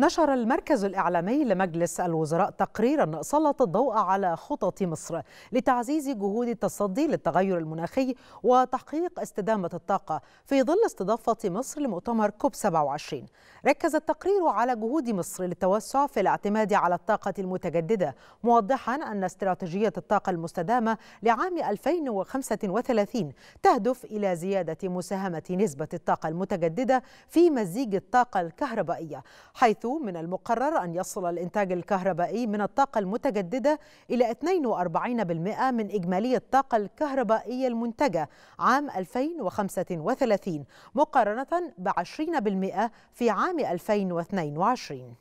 نشر المركز الإعلامي لمجلس الوزراء تقريرا سلط الضوء على خطط مصر لتعزيز جهود التصدي للتغير المناخي وتحقيق استدامة الطاقة في ظل استضافة مصر لمؤتمر كوب 27 ركز التقرير على جهود مصر للتوسع في الاعتماد على الطاقة المتجددة موضحا أن استراتيجية الطاقة المستدامة لعام 2035 تهدف إلى زيادة مساهمة نسبة الطاقة المتجددة في مزيج الطاقة الكهربائية حيث من المقرر أن يصل الإنتاج الكهربائي من الطاقة المتجددة إلى 42% من إجمالي الطاقة الكهربائية المنتجة عام 2035 مقارنة ب 20% في عام 2022